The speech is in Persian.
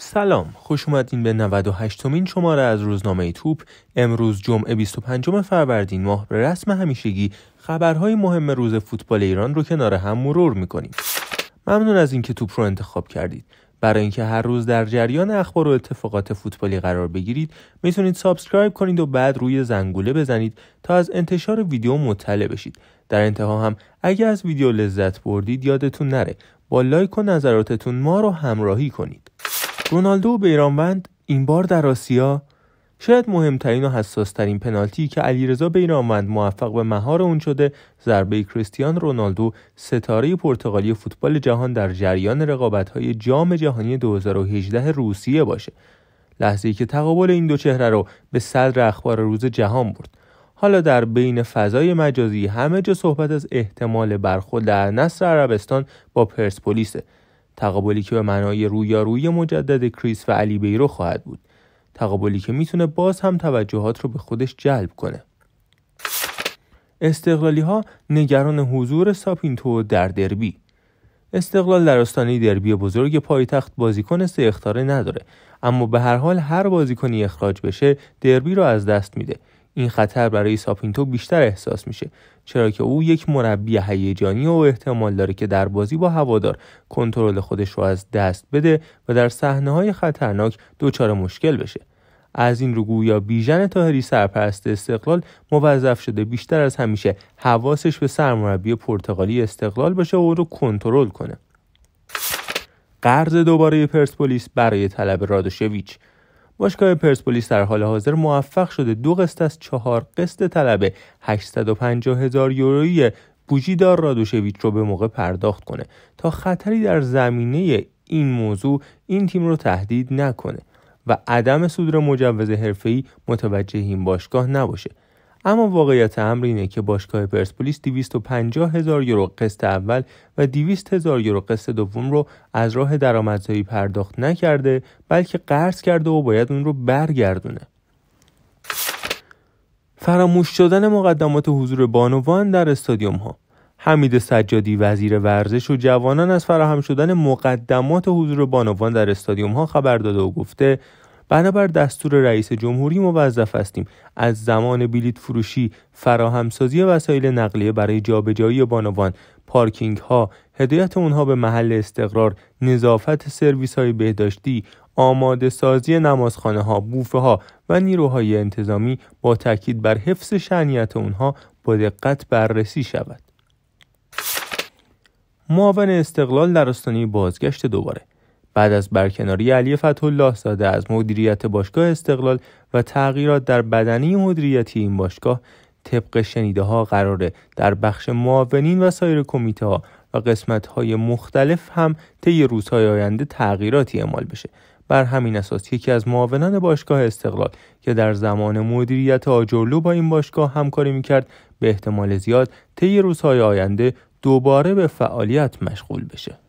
سلام خوش اومدین به 98 مین شماره از روزنامه توپ امروز جمعه 25 فروردین ماه به رسم همیشگی خبرهای مهم روز فوتبال ایران رو کنار هم مرور میکنیم ممنون از اینکه توپ رو انتخاب کردید برای اینکه هر روز در جریان اخبار و اتفاقات فوتبالی قرار بگیرید میتونید سابسکرایب کنید و بعد روی زنگوله بزنید تا از انتشار ویدیو مطلع بشید در انتها هم اگر از ویدیو لذت بردید یادتون نره با لایک و نظراتتون ما رو همراهی کنید رونالدو بیرانوند این بار در آسیا شاید مهمترین و حساسترین پنالتی که علیرضا بیرانوند موفق به مهار اون شده ضربه کریستیان رونالدو ستاره پرتغالی فوتبال جهان در جریان رقابت‌های جام جهانی 2018 روسیه باشه لحظه ای که تقابل این دو چهره رو به صدر اخبار روز جهان برد حالا در بین فضای مجازی همه جا صحبت از احتمال برخورد در نصر عربستان با پرسپولیسه تقابلی که به معنای رویارویی مجدد کریس و علی بیرو خواهد بود تقابلی که میتونه باز هم توجهات رو به خودش جلب کنه استقلالی ها نگران حضور ساپینتو در دربی استقلال در آستانه دربی بزرگ پایتخت بازیکن سه اختاره نداره اما به هر حال هر بازیکنی اخراج بشه دربی رو از دست میده این خطر برای ساپینتو بیشتر احساس میشه چرا که او یک مربی هیجانی و احتمال داره که در بازی با هوادار کنترل خودش رو از دست بده و در صحنه های خطرناک دچار مشکل بشه از این رو گویا بیژن تاهری سرپرست استقلال موظف شده بیشتر از همیشه حواسش به سرمربی پرتغالی استقلال باشه و او رو کنترل کنه قرض دوباره پرسپولیس برای طلب رادوشویچ باشگاه پرسپولیس در حال حاضر موفق شده دو قسط از چهار قسط طلب 850 هزار یورویی بوجیدار رادوشویچ رو به موقع پرداخت کنه تا خطری در زمینه این موضوع این تیم رو تهدید نکنه و عدم صدور مجوز حرفه‌ای متوجه این باشگاه نباشه اما واقعیت امر اینه که باشگاه پرسپولیس 250 هزار یورو قسط اول و 200 هزار یورو قسط دوم رو از راه درآمدزایی پرداخت نکرده بلکه قرض کرده و باید اون رو برگردونه فراموش شدن مقدمات حضور بانوان در استادیوم ها حمید سجادی وزیر ورزش و جوانان از فراهم شدن مقدمات حضور بانوان در استادیوم ها خبر داده و گفته بنابر دستور رئیس جمهوری موظف هستیم از زمان بلیت فروشی فراهمسازی وسایل نقلیه برای جابجایی بانوان پارکینگ ها هدایت اونها به محل استقرار نظافت سرویس های بهداشتی آماده سازی نمازخانه ها بوفه ها و نیروهای انتظامی با تاکید بر حفظ شنیت اونها با دقت بررسی شود معاون استقلال در بازگشت دوباره بعد از برکناری علی الله زاده از مدیریت باشگاه استقلال و تغییرات در بدنی مدیریتی این باشگاه طبق شنیده ها قراره در بخش معاونین و سایر کمیته ها و قسمت های مختلف هم طی روزهای آینده تغییراتی اعمال بشه بر همین اساس یکی از معاونان باشگاه استقلال که در زمان مدیریت آجرلو با این باشگاه همکاری میکرد به احتمال زیاد طی روزهای آینده دوباره به فعالیت مشغول بشه